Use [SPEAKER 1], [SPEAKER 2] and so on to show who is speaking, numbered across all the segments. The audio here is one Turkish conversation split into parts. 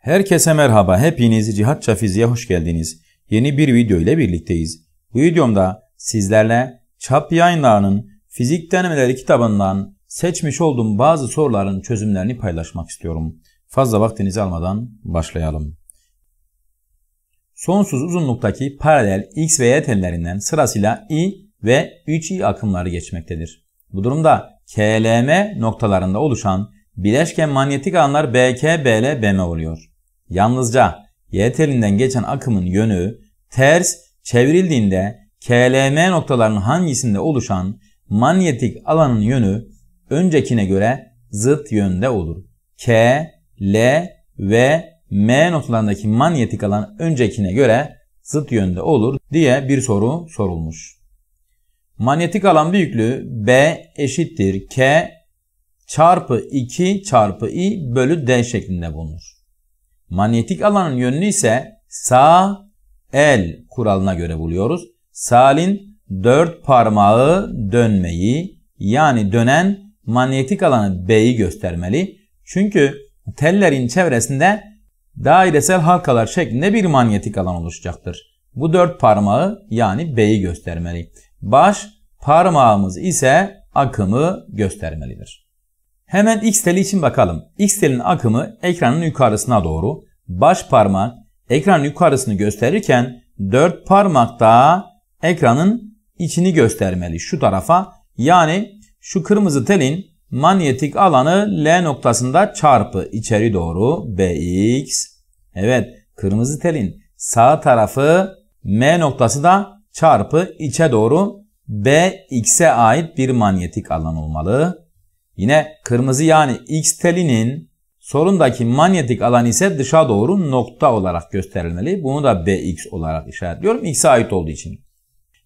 [SPEAKER 1] Herkese merhaba, hepiniz Cihatça Fiziğe hoş geldiniz. Yeni bir video ile birlikteyiz. Bu videomda sizlerle Çap Yayınları'nın Fizik Denemeleri kitabından seçmiş olduğum bazı soruların çözümlerini paylaşmak istiyorum. Fazla vaktinizi almadan başlayalım. Sonsuz uzunluktaki paralel x ve y tellerinden sırasıyla i ve 3i akımları geçmektedir. Bu durumda KLM noktalarında oluşan bileşken manyetik alanlar BK, BL, BM oluyor. Yalnızca y telinden geçen akımın yönü ters çevrildiğinde KLM noktalarının hangisinde oluşan manyetik alanın yönü öncekine göre zıt yönde olur. K, L ve M noktalarındaki manyetik alan öncekine göre zıt yönde olur diye bir soru sorulmuş. Manyetik alan büyüklüğü B eşittir K çarpı 2 çarpı i bölü d şeklinde bulunur. Manyetik alanın yönünü ise sağ el kuralına göre buluyoruz. Salin dört parmağı dönmeyi yani dönen manyetik alanı B'yi göstermeli. Çünkü tellerin çevresinde dairesel halkalar şeklinde bir manyetik alan oluşacaktır. Bu dört parmağı yani B'yi göstermeli. Baş parmağımız ise akımı göstermelidir. Hemen X teli için bakalım. X telin akımı ekranın yukarısına doğru. Baş parmak ekranın yukarısını gösterirken dört parmak da ekranın içini göstermeli şu tarafa. Yani şu kırmızı telin manyetik alanı L noktasında çarpı içeri doğru BX. Evet kırmızı telin sağ tarafı M noktası da çarpı içe doğru BX'e ait bir manyetik alan olmalı. Yine kırmızı yani X telinin sorundaki manyetik alan ise dışa doğru nokta olarak gösterilmeli. Bunu da BX olarak işaretliyorum. X'e ait olduğu için.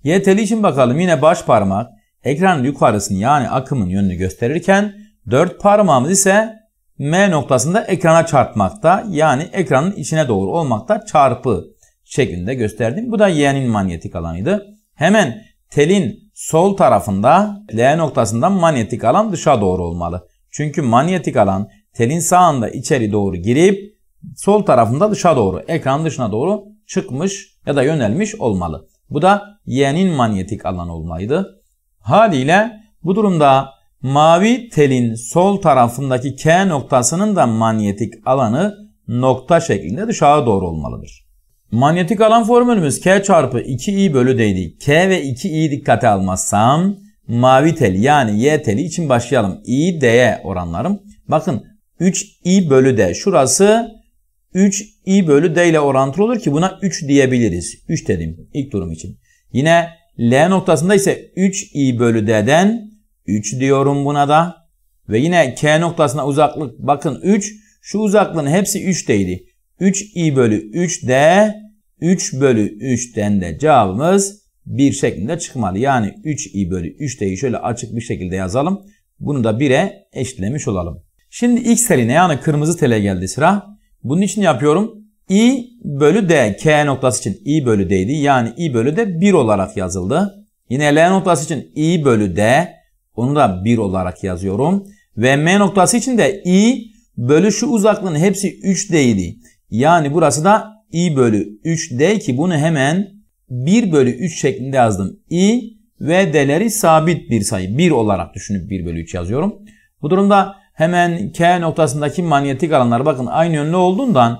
[SPEAKER 1] Y teli için bakalım yine baş parmak ekranın yukarısını yani akımın yönünü gösterirken dört parmağımız ise M noktasında ekrana çarpmakta yani ekranın içine doğru olmakta çarpı şeklinde gösterdim. Bu da Y'nin manyetik alanıydı. Hemen telin sol tarafında L noktasından manyetik alan dışa doğru olmalı. Çünkü manyetik alan telin sağında içeri doğru girip sol tarafında dışa doğru, ekran dışına doğru çıkmış ya da yönelmiş olmalı. Bu da Y'nin manyetik alanı olmalıydı. Haliyle bu durumda mavi telin sol tarafındaki K noktasının da manyetik alanı nokta şeklinde dışarı doğru olmalıdır. Manyetik alan formülümüz K çarpı 2i bölü D'ydi. K ve 2i dikkate almazsam mavi tel yani Y teli için başlayalım. i D'ye oranlarım. Bakın 3i bölü D şurası 3i bölü D ile orantılı olur ki buna 3 diyebiliriz. 3 dedim ilk durum için. Yine L noktasında ise 3i bölü D'den 3 diyorum buna da. Ve yine K noktasına uzaklık bakın 3 şu uzaklığın hepsi 3 3'teydi. 3i bölü 3 de 3 bölü 3'ten de cevabımız 1 şeklinde çıkmalı. Yani 3i bölü 3 deyi şöyle açık bir şekilde yazalım. Bunu da 1'e eşitlemiş olalım. Şimdi x teline yani kırmızı tele geldi sıra. Bunun için yapıyorum. i bölü d k noktası için i bölü d'ydi. Yani i bölü d 1 olarak yazıldı. Yine l noktası için i bölü d onu da 1 olarak yazıyorum. Ve m noktası için de i bölü şu uzaklığın hepsi 3 değildi. Yani burası da i bölü 3d ki bunu hemen 1 bölü 3 şeklinde yazdım. i ve d'leri sabit bir sayı. 1 olarak düşünüp 1 bölü 3 yazıyorum. Bu durumda hemen K noktasındaki manyetik alanlar bakın aynı yönlü olduğundan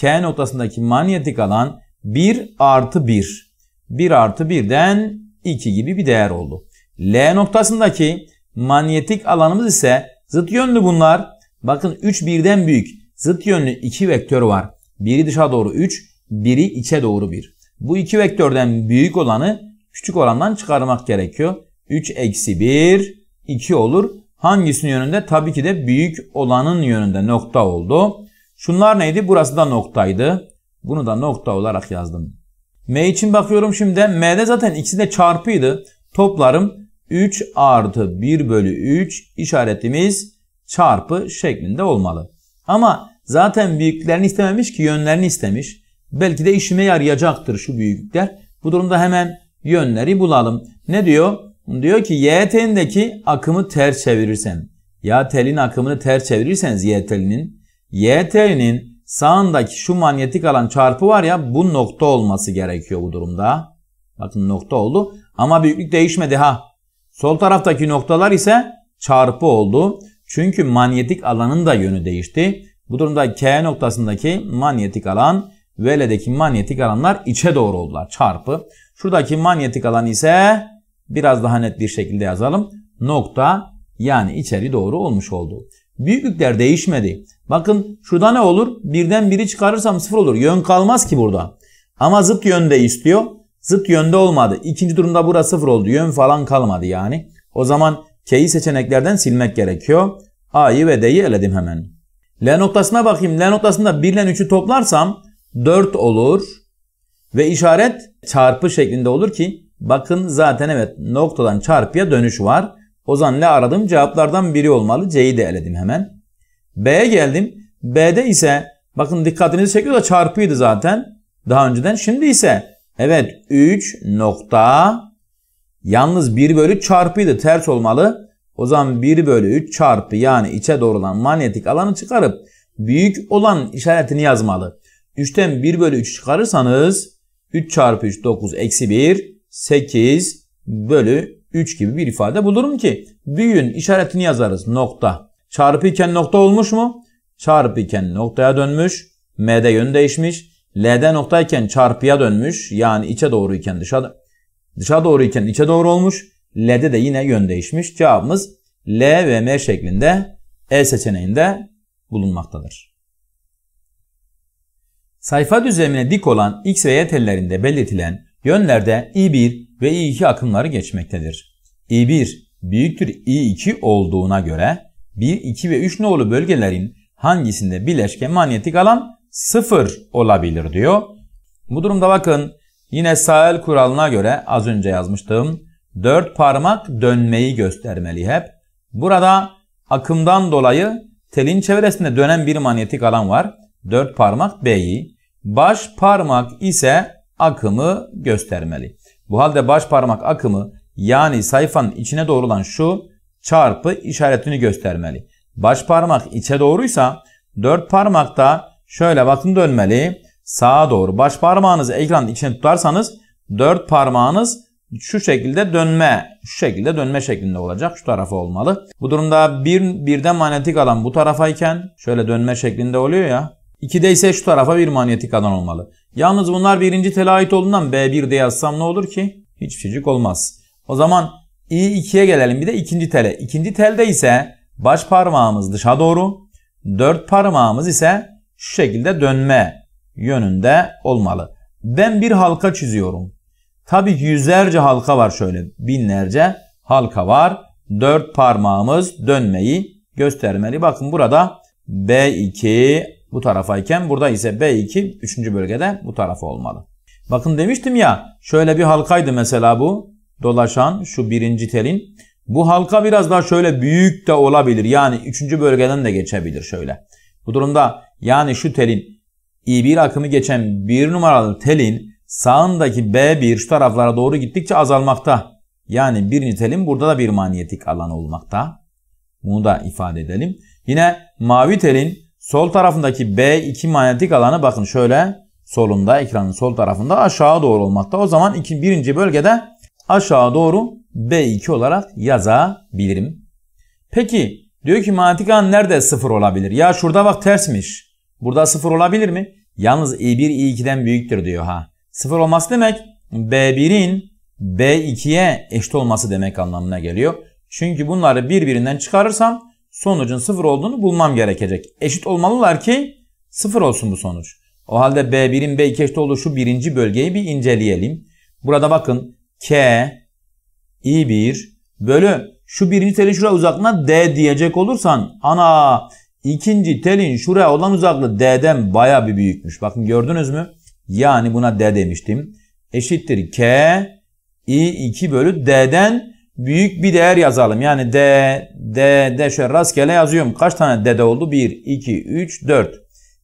[SPEAKER 1] K noktasındaki manyetik alan 1 artı 1. 1 artı 1'den 2 gibi bir değer oldu. L noktasındaki manyetik alanımız ise zıt yönlü bunlar. Bakın 3 birden büyük. Zıt yönlü iki vektör var. Biri dışa doğru 3, biri içe doğru 1. Bu iki vektörden büyük olanı küçük olandan çıkarmak gerekiyor. 3 eksi 1, 2 olur. Hangisinin yönünde? Tabii ki de büyük olanın yönünde nokta oldu. Şunlar neydi? Burası da noktaydı. Bunu da nokta olarak yazdım. M için bakıyorum şimdi. M'de zaten ikisi de çarpıydı. Toplarım 3 artı 1 bölü 3 işaretimiz çarpı şeklinde olmalı. Ama Zaten büyüklerini istememiş ki yönlerini istemiş. Belki de işime yarayacaktır şu büyüklükler. Bu durumda hemen yönleri bulalım. Ne diyor? Diyor ki Y akımı ters çevirirsen. Ya telin akımını ters çevirirseniz Y telinin. sağındaki şu manyetik alan çarpı var ya bu nokta olması gerekiyor bu durumda. Bakın nokta oldu. Ama büyüklük değişmedi ha. Sol taraftaki noktalar ise çarpı oldu. Çünkü manyetik alanın da yönü değişti. Bu durumda K noktasındaki manyetik alan ve V'ledeki manyetik alanlar içe doğru oldular çarpı. Şuradaki manyetik alan ise biraz daha net bir şekilde yazalım. Nokta yani içeri doğru olmuş oldu. Büyüklükler değişmedi. Bakın şurada ne olur? Birden biri çıkarırsam sıfır olur. Yön kalmaz ki burada. Ama zıt yönde istiyor. Zıt yönde olmadı. İkinci durumda burası sıfır oldu. Yön falan kalmadı yani. O zaman K'yi seçeneklerden silmek gerekiyor. A'yı ve D'yi eledim hemen. L noktasına bakayım. L noktasında 1 ile 3'ü toplarsam 4 olur. Ve işaret çarpı şeklinde olur ki bakın zaten evet noktadan çarpıya dönüş var. O zaman L aradım cevaplardan biri olmalı. C'yi de eledim hemen. B'ye geldim. B'de ise bakın dikkatinizi çekiyor da çarpıydı zaten daha önceden. Şimdi ise evet 3 nokta yalnız 1 bölü çarpıydı ters olmalı. O zaman 1 bölü 3 çarpı yani içe doğrulan manyetik alanı çıkarıp büyük olan işaretini yazmalı. 3'ten 1 bölü 3 çıkarırsanız 3 çarpı 3 9 eksi 1 8 bölü 3 gibi bir ifade bulurum ki büyüğün işaretini yazarız nokta. Çarpı iken nokta olmuş mu? Çarpı iken noktaya dönmüş. M'de yön değişmiş. L'de noktayken çarpıya dönmüş. Yani içe doğru iken dışa, dışa doğru iken içe doğru olmuş. L'de de yine yön değişmiş. Cevabımız L ve M şeklinde E seçeneğinde bulunmaktadır. Sayfa düzlemine dik olan X ve Y tellerinde belirtilen yönlerde I1 ve I2 akımları geçmektedir. I1 büyüktür I2 olduğuna göre 1, 2 ve 3 nolu bölgelerin hangisinde bileşke manyetik alan 0 olabilir diyor. Bu durumda bakın yine sahil kuralına göre az önce yazmıştım Dört parmak dönmeyi göstermeli hep. Burada akımdan dolayı telin çevresinde dönen bir manyetik alan var. Dört parmak B'yi. Baş parmak ise akımı göstermeli. Bu halde baş parmak akımı yani sayfanın içine doğru olan şu çarpı işaretini göstermeli. Baş parmak içe doğruysa dört parmak da şöyle bakın dönmeli. Sağa doğru baş parmağınızı ekranın içine tutarsanız dört parmağınız şu şekilde dönme, şu şekilde dönme şeklinde olacak. Şu tarafa olmalı. Bu durumda bir, birde manyetik alan bu tarafayken şöyle dönme şeklinde oluyor ya. 2'de ise şu tarafa bir manyetik alan olmalı. Yalnız bunlar birinci tele ait olduğundan B1 diye yazsam ne olur ki? Hiçbir şeycik olmaz. O zaman i2'ye gelelim bir de ikinci tele. İkinci telde ise baş parmağımız dışa doğru, dört parmağımız ise şu şekilde dönme yönünde olmalı. Ben bir halka çiziyorum. Tabi yüzlerce halka var şöyle binlerce halka var. Dört parmağımız dönmeyi göstermeli. Bakın burada B2 bu tarafayken burada ise B2 üçüncü bölgede bu tarafa olmalı. Bakın demiştim ya şöyle bir halkaydı mesela bu dolaşan şu birinci telin. Bu halka biraz daha şöyle büyük de olabilir. Yani üçüncü bölgeden de geçebilir şöyle. Bu durumda yani şu telin i1 akımı geçen bir numaralı telin sağındaki B1 şu taraflara doğru gittikçe azalmakta. Yani bir nitelim burada da bir manyetik alan olmakta. Bunu da ifade edelim. Yine mavi telin sol tarafındaki B2 manyetik alanı bakın şöyle solunda ekranın sol tarafında aşağı doğru olmakta. O zaman iki, birinci bölgede aşağı doğru B2 olarak yazabilirim. Peki diyor ki manyetik alan nerede sıfır olabilir? Ya şurada bak tersmiş. Burada sıfır olabilir mi? Yalnız e I1 e I2'den büyüktür diyor ha. Sıfır olması demek B1'in B2'ye eşit olması demek anlamına geliyor. Çünkü bunları birbirinden çıkarırsam sonucun sıfır olduğunu bulmam gerekecek. Eşit olmalılar ki sıfır olsun bu sonuç. O halde B1'in B2 eşit olduğu şu birinci bölgeyi bir inceleyelim. Burada bakın K, I1 bölü şu birinci telin şuraya uzaklığına D diyecek olursan ana ikinci telin şuraya olan uzaklığı D'den baya bir büyükmüş. Bakın gördünüz mü? Yani buna D demiştim. Eşittir K i 2 bölü D'den büyük bir değer yazalım. Yani D, D, D şöyle rastgele yazıyorum. Kaç tane D'de oldu? 1, 2, 3, 4.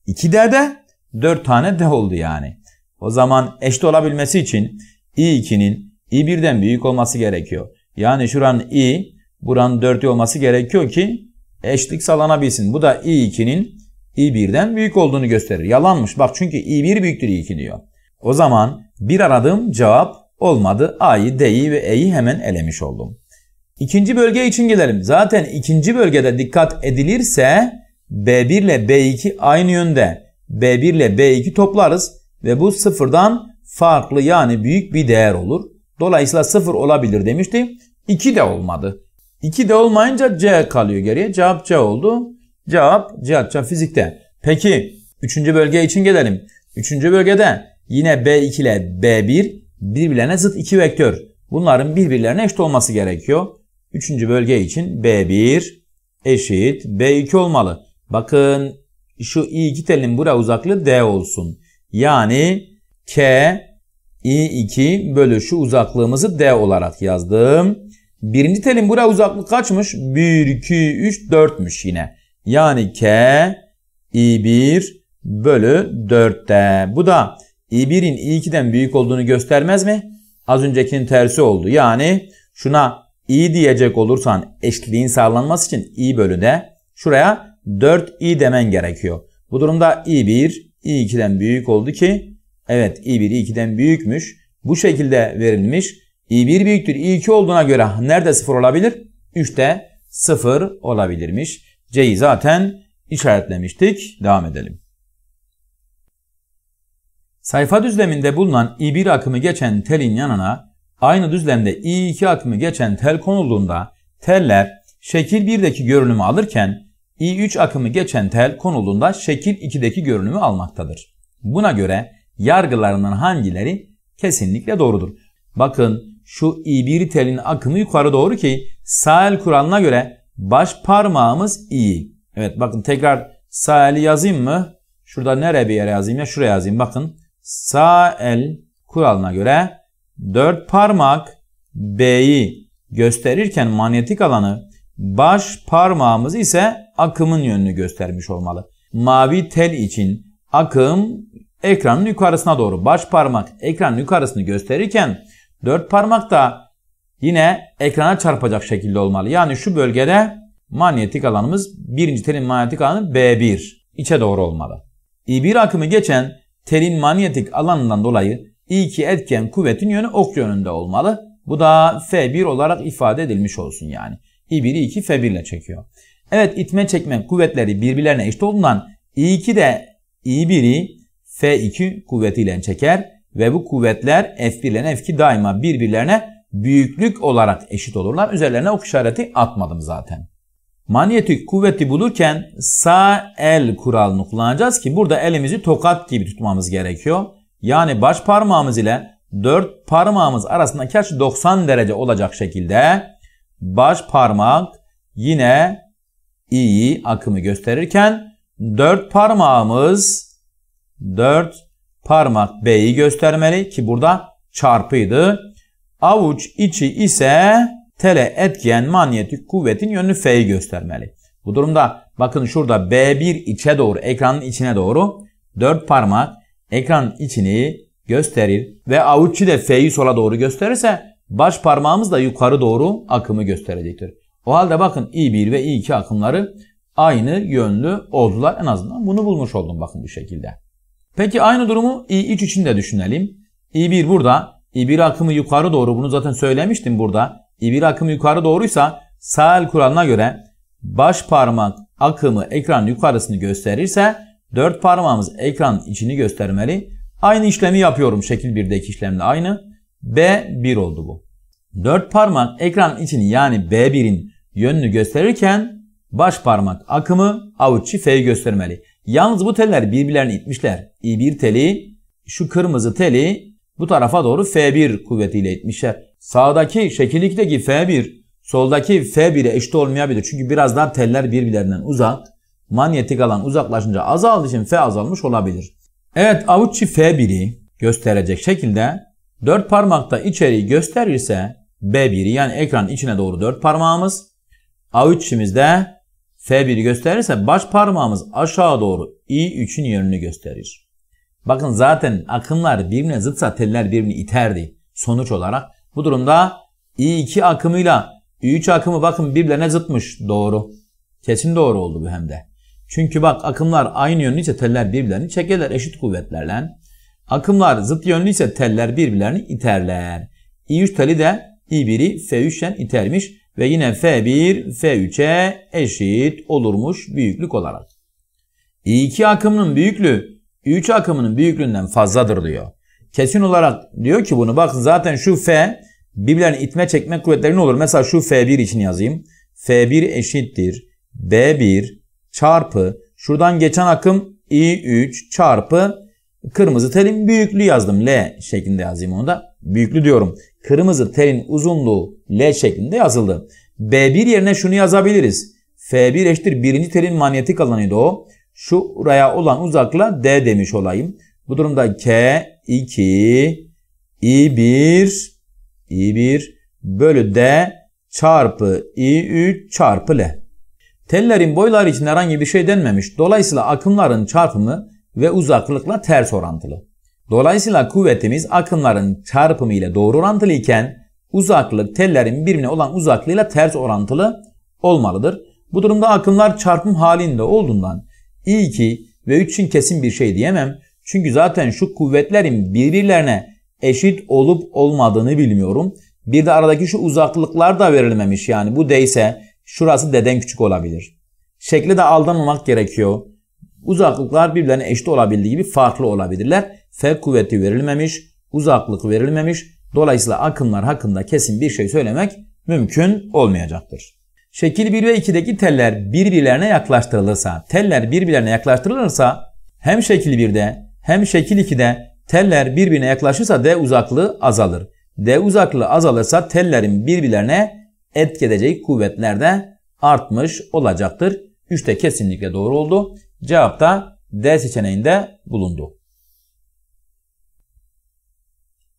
[SPEAKER 1] 2 D'de 4 tane D oldu yani. O zaman eşit olabilmesi için i2'nin i1'den büyük olması gerekiyor. Yani şuranın i, buranın 4'ü olması gerekiyor ki eşitlik sağlanabilsin. Bu da i2'nin i1'den büyük olduğunu gösterir. Yalanmış bak çünkü i1 büyüktür i2 diyor. O zaman bir aradığım cevap olmadı. A'yı, D'yi ve E'yi hemen elemiş oldum. İkinci bölge için gelelim. Zaten ikinci bölgede dikkat edilirse B1 ile B2 aynı yönde. B1 ile B2 toplarız ve bu sıfırdan farklı yani büyük bir değer olur. Dolayısıyla sıfır olabilir demiştim. 2 de olmadı. 2 de olmayınca C kalıyor geriye. Cevap C oldu. Cevap Cihatça fizikte. Peki 3. bölge için gelelim. 3. bölgede yine B2 ile B1 birbirlerine zıt iki vektör. Bunların birbirlerine eşit olması gerekiyor. 3. bölge için B1 eşit B2 olmalı. Bakın şu i2 telin buraya uzaklığı D olsun. Yani K i2 bölü şu uzaklığımızı D olarak yazdım. Birinci telin buraya uzaklığı kaçmış? 1, 2, 3, 4'müş yine. Yani K i1 bölü 4'te. Bu da i1'in i2'den büyük olduğunu göstermez mi? Az öncekinin tersi oldu. Yani şuna i diyecek olursan eşitliğin sağlanması için i bölü de şuraya 4i demen gerekiyor. Bu durumda i1 i2'den büyük oldu ki evet i1 i2'den büyükmüş. Bu şekilde verilmiş. i1 büyüktür i2 olduğuna göre nerede 0 olabilir? 3'te 0 olabilirmiş. C'yi zaten işaretlemiştik. Devam edelim. Sayfa düzleminde bulunan i1 akımı geçen telin yanına aynı düzlemde i2 akımı geçen tel konulduğunda teller şekil 1'deki görünümü alırken i3 akımı geçen tel konulduğunda şekil 2'deki görünümü almaktadır. Buna göre yargılarının hangileri kesinlikle doğrudur. Bakın şu i1 telin akımı yukarı doğru ki sağ el kuralına göre Baş parmağımız i. Evet bakın tekrar sağ eli yazayım mı? Şurada nere bir yere yazayım ya? Şuraya yazayım. Bakın sağ el kuralına göre dört parmak B'yi gösterirken manyetik alanı baş parmağımız ise akımın yönünü göstermiş olmalı. Mavi tel için akım ekranın yukarısına doğru. Baş parmak ekranın yukarısını gösterirken dört parmak da yine ekrana çarpacak şekilde olmalı. Yani şu bölgede manyetik alanımız birinci telin manyetik alanı B1 içe doğru olmalı. I1 akımı geçen telin manyetik alanından dolayı I2 etken kuvvetin yönü ok yönünde olmalı. Bu da F1 olarak ifade edilmiş olsun yani. I1'i 2 F1 ile çekiyor. Evet itme çekme kuvvetleri birbirlerine eşit olduğundan I2 de I1'i F2 kuvvetiyle çeker ve bu kuvvetler F1 ile F2 daima birbirlerine büyüklük olarak eşit olurlar. Üzerlerine ok işareti atmadım zaten. Manyetik kuvveti bulurken sağ el kuralını kullanacağız ki burada elimizi tokat gibi tutmamız gerekiyor. Yani baş parmağımız ile dört parmağımız arasındaki açı 90 derece olacak şekilde baş parmak yine iyi akımı gösterirken dört parmağımız dört parmak B'yi göstermeli ki burada çarpıydı. Avuç içi ise tele etkiyen manyetik kuvvetin yönünü F'yi göstermeli. Bu durumda bakın şurada B1 içe doğru ekranın içine doğru 4 parmak ekranın içini gösterir ve avuççu de F'yi sola doğru gösterirse baş parmağımız da yukarı doğru akımı gösterecektir. O halde bakın I1 ve I2 akımları aynı yönlü oldular. En azından bunu bulmuş oldum bakın bu şekilde. Peki aynı durumu I3 için de düşünelim. I1 burada İbir akımı yukarı doğru bunu zaten söylemiştim burada. İbir akımı yukarı doğruysa Sahel kuralına göre baş parmak akımı ekran yukarısını gösterirse dört parmağımız ekran içini göstermeli. Aynı işlemi yapıyorum şekil 1'deki işlemle aynı. B1 oldu bu. Dört parmak ekran içini yani B1'in yönünü gösterirken baş parmak akımı avuç içi F'yi göstermeli. Yalnız bu teller birbirlerini itmişler. İbir teli şu kırmızı teli bu tarafa doğru F1 kuvvetiyle itmişler. Sağdaki şekillikteki F1 soldaki F1'e eşit olmayabilir. Çünkü biraz daha teller birbirlerinden uzak. Manyetik alan uzaklaşınca azaldığı için F azalmış olabilir. Evet avuççu F1'i gösterecek şekilde 4 parmakta içeriği gösterirse B1'i yani ekran içine doğru 4 parmağımız. Avuççimizde F1'i gösterirse baş parmağımız aşağı doğru i3'ün yönünü gösterir. Bakın zaten akımlar birbirine zıt teller birbirini iterdi. Sonuç olarak bu durumda i2 akımıyla i3 akımı bakın birbirine zıtmış. Doğru. Kesin doğru oldu bu hem de. Çünkü bak akımlar aynı yönlüyse teller birbirlerini çekerler eşit kuvvetlerle. Akımlar zıt yönlüyse teller birbirlerini iterler. i3 teli de i1'i f3'ten itermiş ve yine f1 f3'e eşit olurmuş büyüklük olarak. i2 akımının büyüklüğü Ü3 akımının büyüklüğünden fazladır diyor. Kesin olarak diyor ki bunu bak zaten şu F birbirlerine itme çekme kuvvetleri ne olur? Mesela şu F1 için yazayım. F1 eşittir. B1 çarpı şuradan geçen akım I3 çarpı kırmızı telin büyüklüğü yazdım. L şeklinde yazayım onu da. Büyüklü diyorum. Kırmızı telin uzunluğu L şeklinde yazıldı. B1 yerine şunu yazabiliriz. F1 eşittir birinci telin manyetik alanıydı o şuraya olan uzakla D demiş olayım. Bu durumda K2 i1 i1 bölü D çarpı i3 çarpı L. Tellerin boyları için herhangi bir şey denmemiş. Dolayısıyla akımların çarpımı ve uzaklıkla ters orantılı. Dolayısıyla kuvvetimiz akımların çarpımı ile doğru orantılı iken uzaklık tellerin birbirine olan uzaklığıyla ters orantılı olmalıdır. Bu durumda akımlar çarpım halinde olduğundan İyi ki ve üçün kesin bir şey diyemem. Çünkü zaten şu kuvvetlerin birbirlerine eşit olup olmadığını bilmiyorum. Bir de aradaki şu uzaklıklar da verilmemiş yani. Bu değse şurası deden küçük olabilir. Şekle de aldanmamak gerekiyor. Uzaklıklar birbirlerine eşit olabildiği gibi farklı olabilirler. F kuvveti verilmemiş, uzaklık verilmemiş. Dolayısıyla akımlar hakkında kesin bir şey söylemek mümkün olmayacaktır. Şekil 1 ve 2'deki teller birbirlerine yaklaştırılırsa, teller birbirlerine yaklaştırılırsa hem şekil 1'de hem şekil 2'de teller birbirine yaklaşırsa D uzaklığı azalır. D uzaklığı azalırsa tellerin birbirlerine etki edeceği kuvvetler de artmış olacaktır. 3 de kesinlikle doğru oldu. Cevap da D seçeneğinde bulundu.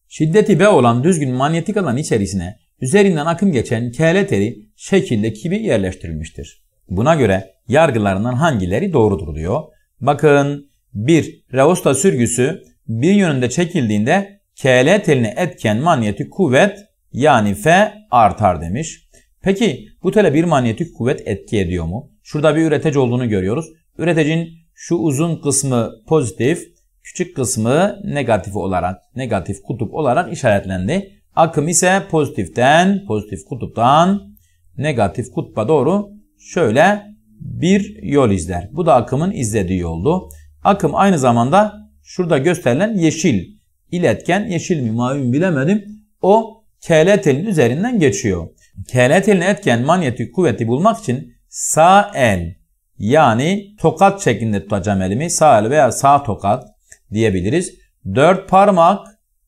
[SPEAKER 1] Şiddeti B olan düzgün manyetik alan içerisine üzerinden akım geçen kele teri şekilde gibi yerleştirilmiştir. Buna göre yargılarından hangileri doğrudur diyor. Bakın 1. Reosta sürgüsü bir yönünde çekildiğinde KL teline etken manyetik kuvvet yani F artar demiş. Peki bu tele bir manyetik kuvvet etki ediyor mu? Şurada bir üretec olduğunu görüyoruz. Üretecin şu uzun kısmı pozitif, küçük kısmı negatif olarak, negatif kutup olarak işaretlendi. Akım ise pozitiften, pozitif kutuptan negatif kutba doğru şöyle bir yol izler. Bu da akımın izlediği yoldu. Akım aynı zamanda şurada gösterilen yeşil iletken, yeşil mi mavi mi bilemedim. O KL telin üzerinden geçiyor. KL telin etken manyetik kuvveti bulmak için sağ el yani tokat şeklinde tutacağım elimi. Sağ el veya sağ tokat diyebiliriz. Dört parmak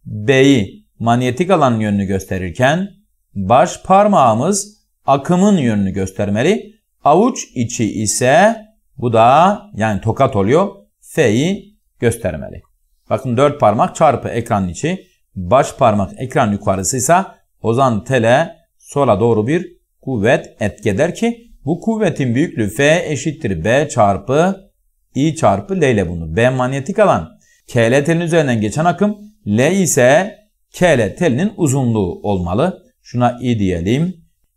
[SPEAKER 1] B'yi manyetik alan yönünü gösterirken baş parmağımız akımın yönünü göstermeli. Avuç içi ise bu da yani tokat oluyor. F'yi göstermeli. Bakın dört parmak çarpı ekran içi. Baş parmak ekran yukarısıysa Ozan tele sola doğru bir kuvvet etkeder ki bu kuvvetin büyüklüğü F eşittir B çarpı I çarpı L ile bunu. B manyetik alan. KL telin üzerinden geçen akım. L ise kele telinin uzunluğu olmalı. Şuna i diyelim.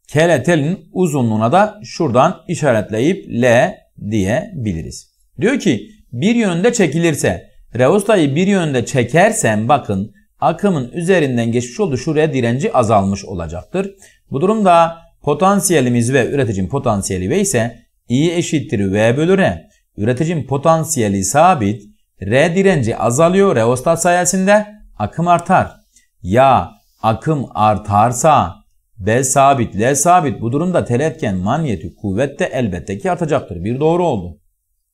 [SPEAKER 1] Kele telinin uzunluğuna da şuradan işaretleyip l diyebiliriz. Diyor ki bir yönde çekilirse, reustayı bir yönde çekersem bakın akımın üzerinden geçmiş olduğu şuraya direnci azalmış olacaktır. Bu durumda potansiyelimiz ve üreticim potansiyeli V ise I eşittir V bölü R. Üreticim potansiyeli sabit, R direnci azalıyor reostat sayesinde akım artar ya akım artarsa B sabit, L sabit bu durumda tel etken manyeti kuvvet elbette ki artacaktır. Bir doğru oldu.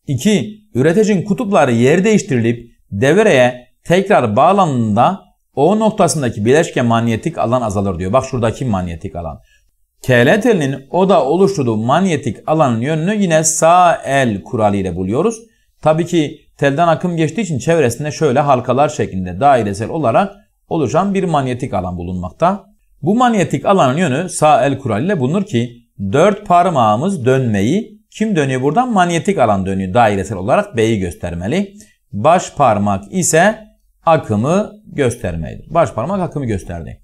[SPEAKER 1] 2. Üretecin kutupları yer değiştirilip devreye tekrar bağlandığında O noktasındaki bileşke manyetik alan azalır diyor. Bak şuradaki manyetik alan. KL telinin o da oluşturduğu manyetik alanın yönünü yine sağ el kuralı ile buluyoruz. Tabii ki telden akım geçtiği için çevresinde şöyle halkalar şeklinde dairesel olarak oluşan bir manyetik alan bulunmakta. Bu manyetik alanın yönü sağ el kural ile bulunur ki dört parmağımız dönmeyi kim dönüyor buradan? Manyetik alan dönüyor dairesel olarak B'yi göstermeli. Baş parmak ise akımı göstermeli. Baş parmak akımı gösterdi.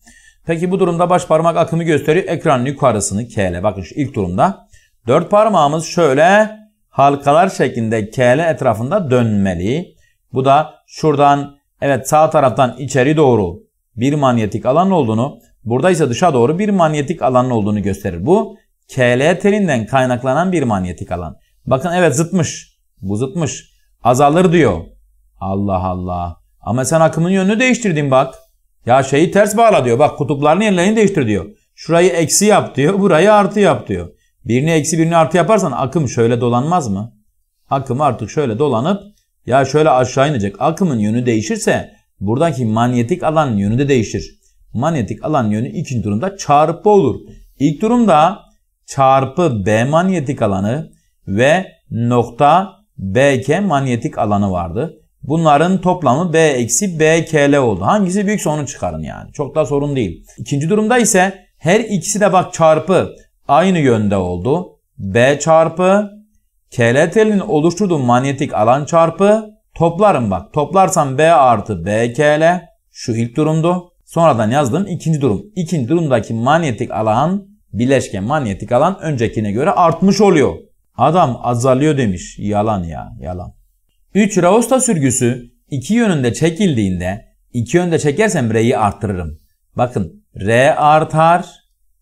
[SPEAKER 1] Peki bu durumda baş parmak akımı gösteriyor. Ekranın yukarısını K ile bakın şu ilk durumda. Dört parmağımız şöyle halkalar şeklinde K etrafında dönmeli. Bu da şuradan Evet sağ taraftan içeri doğru bir manyetik alan olduğunu, burada ise dışa doğru bir manyetik alanın olduğunu gösterir. Bu KL telinden kaynaklanan bir manyetik alan. Bakın evet zıtmış. Bu zıtmış. Azalır diyor. Allah Allah. Ama sen akımın yönünü değiştirdin bak. Ya şeyi ters bağla diyor. Bak kutupların yerlerini değiştir diyor. Şurayı eksi yap diyor. Burayı artı yap diyor. Birini eksi birini artı yaparsan akım şöyle dolanmaz mı? Akım artık şöyle dolanıp ya şöyle aşağı inecek. Akımın yönü değişirse buradaki manyetik alan yönü de değişir. Manyetik alan yönü ikinci durumda çarpı olur. İlk durumda çarpı B manyetik alanı ve nokta BK manyetik alanı vardı. Bunların toplamı B eksi BKL oldu. Hangisi büyükse onu çıkarın yani. Çok da sorun değil. İkinci durumda ise her ikisi de bak çarpı aynı yönde oldu. B çarpı KL telinin oluşturduğu manyetik alan çarpı toplarım bak. Toplarsam B artı B KL şu ilk durumdu. Sonradan yazdığım ikinci durum. İkinci durumdaki manyetik alan bileşken manyetik alan öncekine göre artmış oluyor. Adam azalıyor demiş. Yalan ya yalan. 3 Rausta sürgüsü iki yönünde çekildiğinde iki yönde çekersem R'yi arttırırım. Bakın R artar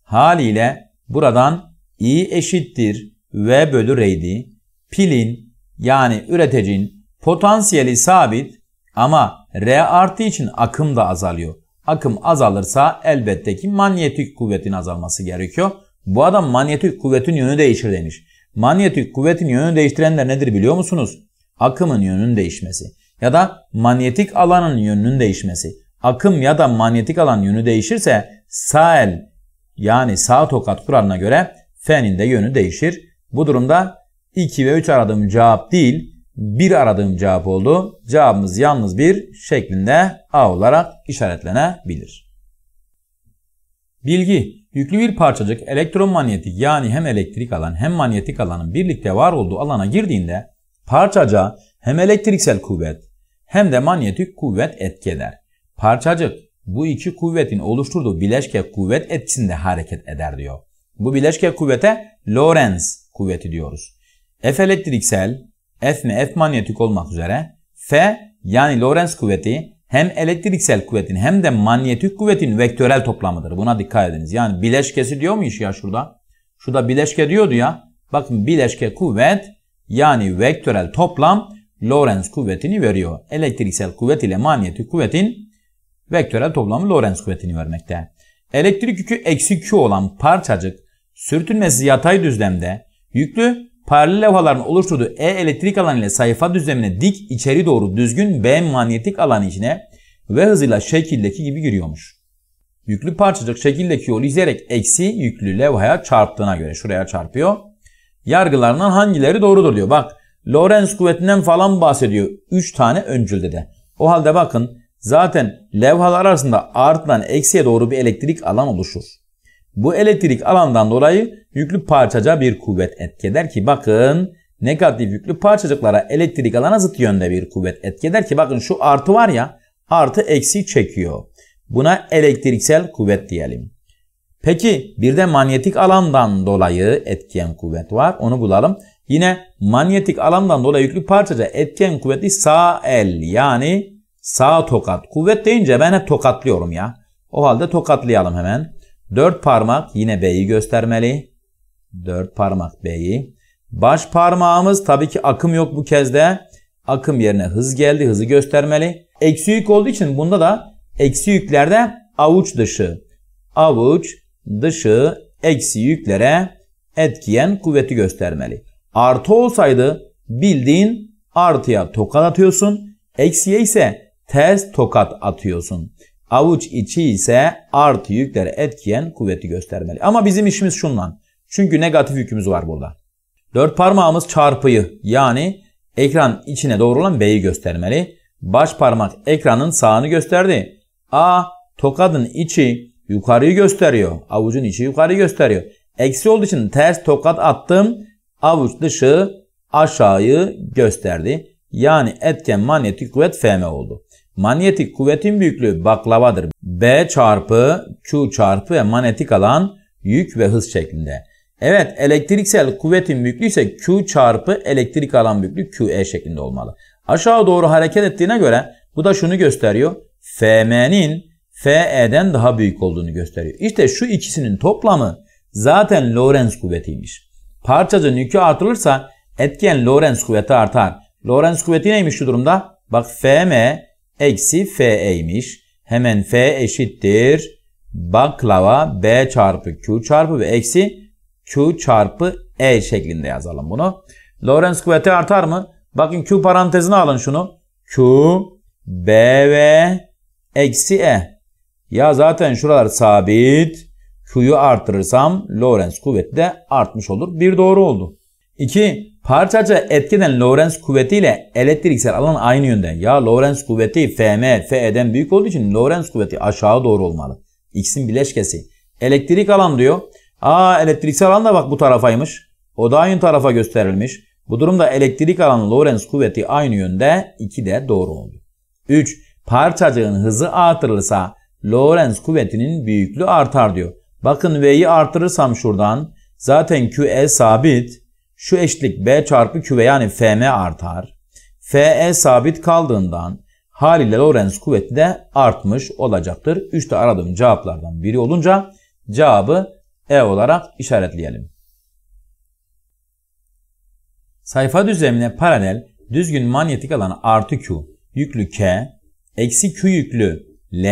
[SPEAKER 1] haliyle buradan I eşittir V bölü R'ydi pilin yani üretecin potansiyeli sabit ama R artı için akım da azalıyor. Akım azalırsa elbette ki manyetik kuvvetin azalması gerekiyor. Bu adam manyetik kuvvetin yönü değişir demiş. Manyetik kuvvetin yönü değiştirenler nedir biliyor musunuz? Akımın yönünün değişmesi ya da manyetik alanın yönünün değişmesi. Akım ya da manyetik alan yönü değişirse sağ el yani sağ tokat kuralına göre fenin de yönü değişir. Bu durumda 2 ve 3 aradığım cevap değil, 1 aradığım cevap oldu. Cevabımız yalnız 1 şeklinde A olarak işaretlenebilir. Bilgi. Yüklü bir parçacık elektromanyetik yani hem elektrik alan hem manyetik alanın birlikte var olduğu alana girdiğinde parçaca hem elektriksel kuvvet hem de manyetik kuvvet etki eder. Parçacık bu iki kuvvetin oluşturduğu bileşke kuvvet etkisinde hareket eder diyor. Bu bileşke kuvvete Lorentz kuvveti diyoruz. F elektriksel, F mi F manyetik olmak üzere F yani Lorentz kuvveti hem elektriksel kuvvetin hem de manyetik kuvvetin vektörel toplamıdır. Buna dikkat ediniz. Yani bileşkesi diyor mu iş ya şurada? Şurada bileşke diyordu ya. Bakın bileşke kuvvet yani vektörel toplam Lorentz kuvvetini veriyor. Elektriksel kuvvet ile manyetik kuvvetin vektörel toplamı Lorentz kuvvetini vermekte. Elektrik yükü eksi Q olan parçacık sürtünmesi yatay düzlemde yüklü paralel levhaların oluşturduğu E elektrik alanı ile sayfa düzlemine dik içeri doğru düzgün B manyetik alanı içine ve hızıyla şekildeki gibi giriyormuş. Yüklü parçacık şekildeki yolu izleyerek eksi yüklü levhaya çarptığına göre şuraya çarpıyor. Yargılarından hangileri doğrudur diyor. Bak Lorentz kuvvetinden falan bahsediyor. 3 tane öncülde de. O halde bakın zaten levhalar arasında arttan eksiye doğru bir elektrik alan oluşur. Bu elektrik alandan dolayı yüklü parçaca bir kuvvet etkeder ki bakın negatif yüklü parçacıklara elektrik alana zıt yönde bir kuvvet etkeder ki bakın şu artı var ya artı eksi çekiyor. Buna elektriksel kuvvet diyelim. Peki bir de manyetik alandan dolayı etken kuvvet var. Onu bulalım. Yine manyetik alandan dolayı yüklü parçaca etken kuvveti sağ el yani sağ tokat. Kuvvet deyince ben hep tokatlıyorum ya. O halde tokatlayalım hemen. Dört parmak yine B'yi göstermeli. 4 parmak B'yi. Baş parmağımız tabii ki akım yok bu kez de. Akım yerine hız geldi. Hızı göstermeli. Eksi yük olduğu için bunda da eksi yüklerde avuç dışı. Avuç dışı eksi yüklere etkiyen kuvveti göstermeli. Artı olsaydı bildiğin artıya tokat atıyorsun. Eksiye ise ters tokat atıyorsun. Avuç içi ise artı yüklere etkiyen kuvveti göstermeli. Ama bizim işimiz şundan. Çünkü negatif yükümüz var burada. Dört parmağımız çarpıyı yani ekran içine doğru olan B'yi göstermeli. Baş parmak ekranın sağını gösterdi. A tokadın içi yukarıyı gösteriyor. Avucun içi yukarıyı gösteriyor. Eksi olduğu için ters tokat attım. Avuç dışı aşağıyı gösterdi. Yani etken manyetik kuvvet Fm oldu. Manyetik kuvvetin büyüklüğü baklavadır. B çarpı Q çarpı ve manyetik alan yük ve hız şeklinde. Evet elektriksel kuvvetin büyüklüğü ise Q çarpı elektrik alan büyüklüğü QE şeklinde olmalı. Aşağı doğru hareket ettiğine göre bu da şunu gösteriyor. FM'nin FE'den daha büyük olduğunu gösteriyor. İşte şu ikisinin toplamı zaten Lorentz kuvvetiymiş. Parçacığın nükü artırılırsa etken Lorentz kuvveti artar. Lorentz kuvveti neymiş şu durumda? Bak FM eksi FE'ymiş. Hemen F eşittir baklava B çarpı Q çarpı ve eksi Q çarpı E şeklinde yazalım bunu. Lorentz kuvveti artar mı? Bakın Q parantezine alın şunu. Q, B ve eksi E. Ya zaten şuralar sabit. Q'yu artırırsam Lorentz kuvveti de artmış olur. Bir doğru oldu. İki, Parçaca etkiden Lorentz kuvveti ile elektriksel alan aynı yönde. Ya Lorentz kuvveti Fm, Fe'den büyük olduğu için Lorentz kuvveti aşağı doğru olmalı. X'in bileşkesi. Elektrik alan diyor. Aa elektriksel alan da bak bu tarafaymış. O da aynı tarafa gösterilmiş. Bu durumda elektrik alanı Lorentz kuvveti aynı yönde 2 de doğru oldu. 3. Parçacığın hızı artırılırsa Lorentz kuvvetinin büyüklüğü artar diyor. Bakın V'yi artırırsam şuradan zaten QE sabit. Şu eşitlik B çarpı QV yani FM artar. FE sabit kaldığından haliyle Lorentz kuvveti de artmış olacaktır. 3 aradığım cevaplardan biri olunca cevabı e olarak işaretleyelim. Sayfa düzlemine paralel düzgün manyetik alan artı Q yüklü K, eksi Q yüklü L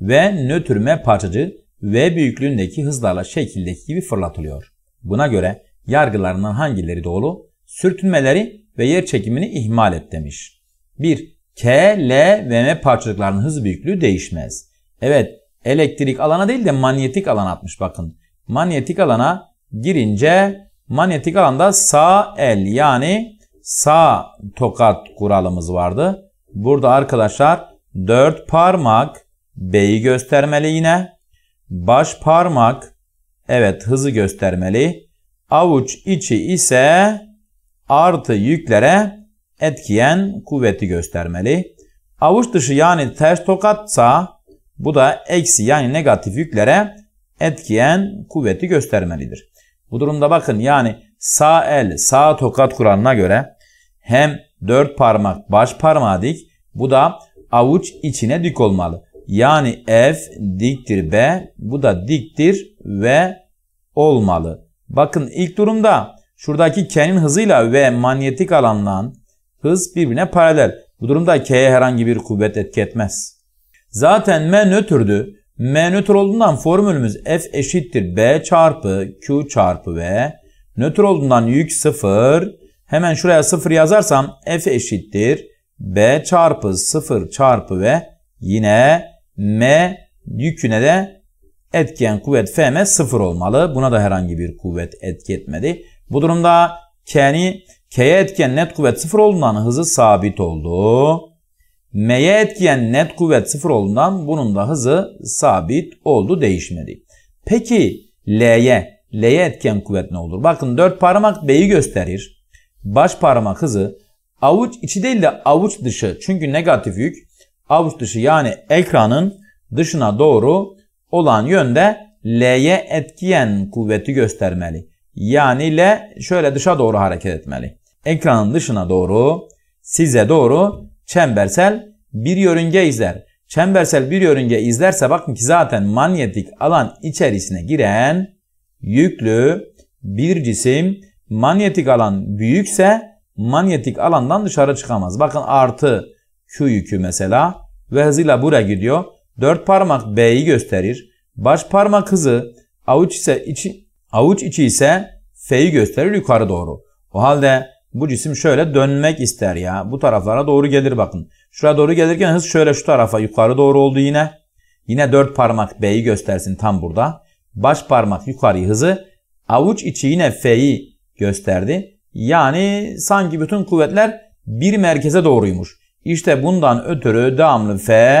[SPEAKER 1] ve nötrme parçacı V büyüklüğündeki hızlarla şekildeki gibi fırlatılıyor. Buna göre yargılarından hangileri doğru? Sürtünmeleri ve yer çekimini ihmal et demiş. 1. K, L ve M parçacıklarının hız büyüklüğü değişmez. Evet elektrik alana değil de manyetik alana atmış bakın. Manyetik alana girince manyetik alanda sağ el yani sağ tokat kuralımız vardı. Burada arkadaşlar dört parmak B'yi göstermeli yine. Baş parmak evet hızı göstermeli. Avuç içi ise artı yüklere etkiyen kuvveti göstermeli. Avuç dışı yani ters tokatsa bu da eksi yani negatif yüklere etkiyen kuvveti göstermelidir. Bu durumda bakın yani sağ el sağ tokat kuralına göre hem dört parmak baş parmağı dik bu da avuç içine dik olmalı. Yani F diktir B bu da diktir ve olmalı. Bakın ilk durumda şuradaki K'nin hızıyla ve manyetik alanla hız birbirine paralel. Bu durumda K'ye herhangi bir kuvvet etki etmez. Zaten M nötrdü. M nötr olduğundan formülümüz F eşittir B çarpı Q çarpı V. Nötr olduğundan yük 0. Hemen şuraya 0 yazarsam F eşittir B çarpı 0 çarpı V. Yine M yüküne de etken kuvvet Fm 0 e olmalı. Buna da herhangi bir kuvvet etki etmedi. Bu durumda K'ni K'ye etken net kuvvet 0 olduğundan hızı sabit oldu. M'ye etkiyen net kuvvet sıfır olduğundan bunun da hızı sabit oldu değişmedi. Peki L'ye, L'ye etken kuvvet ne olur? Bakın dört parmak B'yi gösterir. Baş parmak hızı avuç içi değil de avuç dışı. Çünkü negatif yük avuç dışı yani ekranın dışına doğru olan yönde L'ye etkiyen kuvveti göstermeli. Yani L şöyle dışa doğru hareket etmeli. Ekranın dışına doğru size doğru çembersel bir yörünge izler. Çembersel bir yörünge izlerse bakın ki zaten manyetik alan içerisine giren yüklü bir cisim manyetik alan büyükse manyetik alandan dışarı çıkamaz. Bakın artı Q yükü mesela ve hızıyla buraya gidiyor. Dört parmak B'yi gösterir. Baş parmak hızı avuç ise içi avuç içi ise F'yi gösterir yukarı doğru. O halde bu cisim şöyle dönmek ister ya. Bu taraflara doğru gelir bakın. Şuraya doğru gelirken hız şöyle şu tarafa yukarı doğru oldu yine. Yine dört parmak B'yi göstersin tam burada. Baş parmak yukarı hızı. Avuç içi yine F'yi gösterdi. Yani sanki bütün kuvvetler bir merkeze doğruymuş. İşte bundan ötürü devamlı F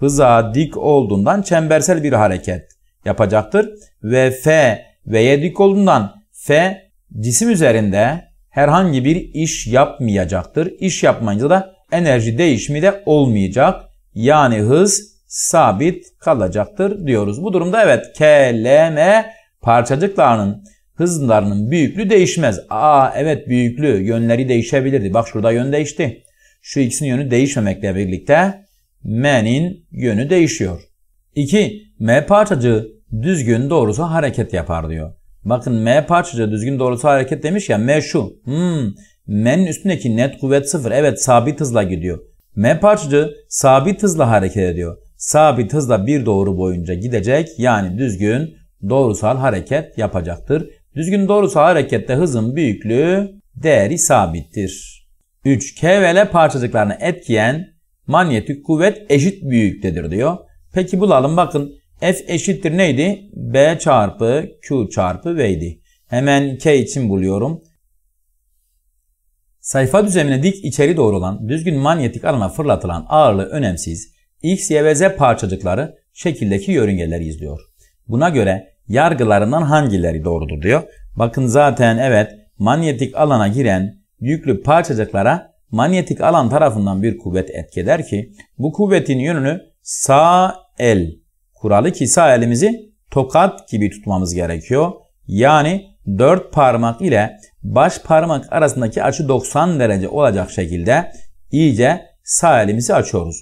[SPEAKER 1] hıza dik olduğundan çembersel bir hareket yapacaktır. Ve F V'ye dik olduğundan F cisim üzerinde herhangi bir iş yapmayacaktır. İş yapmayınca da enerji değişimi de olmayacak. Yani hız sabit kalacaktır diyoruz. Bu durumda evet KLM parçacıklarının hızlarının büyüklüğü değişmez. Aa evet büyüklüğü yönleri değişebilirdi. Bak şurada yön değişti. Şu ikisinin yönü değişmemekle birlikte M'nin yönü değişiyor. 2. M parçacığı düzgün doğrusu hareket yapar diyor. Bakın M parçacı düzgün doğrusal hareket demiş ya. M şu. Hmm. M'nin üstündeki net kuvvet sıfır. Evet sabit hızla gidiyor. M parçacı sabit hızla hareket ediyor. Sabit hızla bir doğru boyunca gidecek. Yani düzgün doğrusal hareket yapacaktır. Düzgün doğrusal harekette hızın büyüklüğü değeri sabittir. 3. K ve L parçacıklarını etkiyen manyetik kuvvet eşit büyüklüktedir diyor. Peki bulalım bakın F eşittir neydi? B çarpı Q çarpı V idi. Hemen K için buluyorum. Sayfa düzenine dik içeri doğru olan düzgün manyetik alana fırlatılan ağırlığı önemsiz X, Y ve Z parçacıkları şekildeki yörüngeleri izliyor. Buna göre yargılarından hangileri doğrudur diyor. Bakın zaten evet manyetik alana giren yüklü parçacıklara manyetik alan tarafından bir kuvvet etkeder ki bu kuvvetin yönünü sağ el Kuralı kisa elimizi tokat gibi tutmamız gerekiyor. Yani 4 parmak ile baş parmak arasındaki açı 90 derece olacak şekilde iyice sağ elimizi açıyoruz.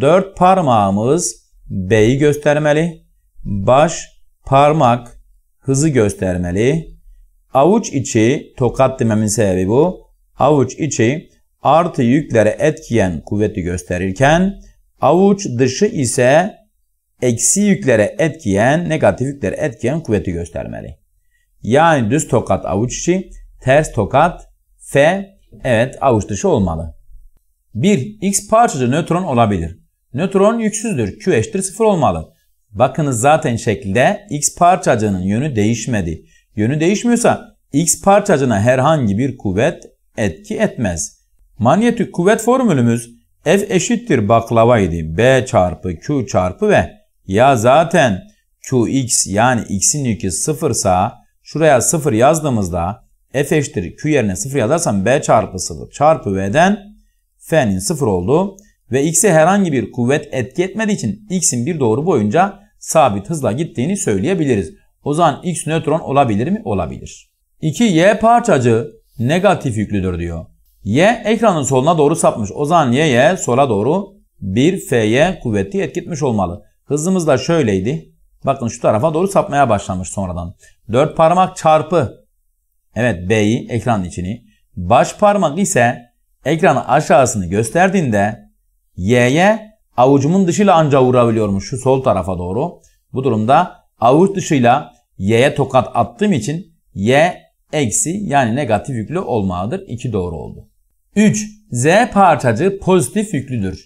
[SPEAKER 1] 4 parmağımız B'yi göstermeli. Baş parmak hızı göstermeli. Avuç içi tokat dememin sebebi bu. Avuç içi artı yüklere etkiyen kuvveti gösterirken avuç dışı ise eksi yüklere etkiyen, negatif yüklere etkiyen kuvveti göstermeli. Yani düz tokat avuç içi, ters tokat F, evet avuç dışı olmalı. 1. X parçacı nötron olabilir. Nötron yüksüzdür. Q eşittir 0 olmalı. Bakınız zaten şekilde X parçacığının yönü değişmedi. Yönü değişmiyorsa X parçacığına herhangi bir kuvvet etki etmez. Manyetik kuvvet formülümüz F eşittir baklava idi. B çarpı Q çarpı V. Ya zaten qx yani x'in yükü sıfırsa şuraya sıfır yazdığımızda f eşittir q yerine sıfır yazarsam b çarpı sıfır çarpı v'den f'nin sıfır olduğu ve x'e herhangi bir kuvvet etki etmediği için x'in bir doğru boyunca sabit hızla gittiğini söyleyebiliriz. O zaman x nötron olabilir mi? Olabilir. 2 y parçacığı negatif yüklüdür diyor. Y ekranın soluna doğru sapmış. O zaman y'ye sola doğru bir fy kuvvetli etki etmiş olmalı. Hızımız da şöyleydi. Bakın şu tarafa doğru sapmaya başlamış sonradan. Dört parmak çarpı. Evet B'yi ekranın içini. Baş parmak ise ekranın aşağısını gösterdiğinde Y'ye avucumun dışıyla anca vurabiliyormuş şu sol tarafa doğru. Bu durumda avuç dışıyla Y'ye tokat attığım için Y eksi yani negatif yüklü olmalıdır. 2 doğru oldu. 3. Z parçacı pozitif yüklüdür.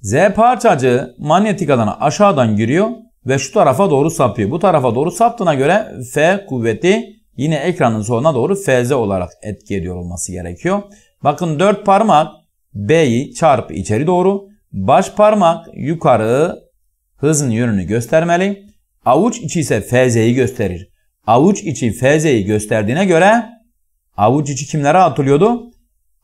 [SPEAKER 1] Z parçacığı manyetik alana aşağıdan giriyor ve şu tarafa doğru sapıyor. Bu tarafa doğru saptığına göre F kuvveti yine ekranın soluna doğru Fz olarak etki ediyor olması gerekiyor. Bakın 4 parmak B'yi çarpı içeri doğru. Baş parmak yukarı hızın yönünü göstermeli. Avuç içi ise Fz'yi gösterir. Avuç içi Fz'yi gösterdiğine göre avuç içi kimlere atılıyordu?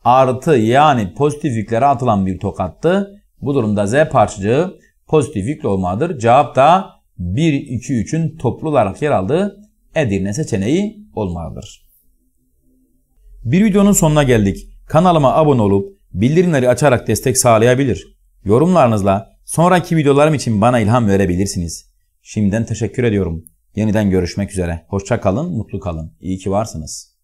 [SPEAKER 1] Artı yani pozitif yüklere atılan bir tokattı. Bu durumda Z parçacığı pozitif yüklü olmalıdır. Cevap da 1, 2, 3'ün toplu olarak yer aldığı Edirne seçeneği olmalıdır. Bir videonun sonuna geldik. Kanalıma abone olup bildirimleri açarak destek sağlayabilir. Yorumlarınızla sonraki videolarım için bana ilham verebilirsiniz. Şimdiden teşekkür ediyorum. Yeniden görüşmek üzere. Hoşçakalın, mutlu kalın. İyi ki varsınız.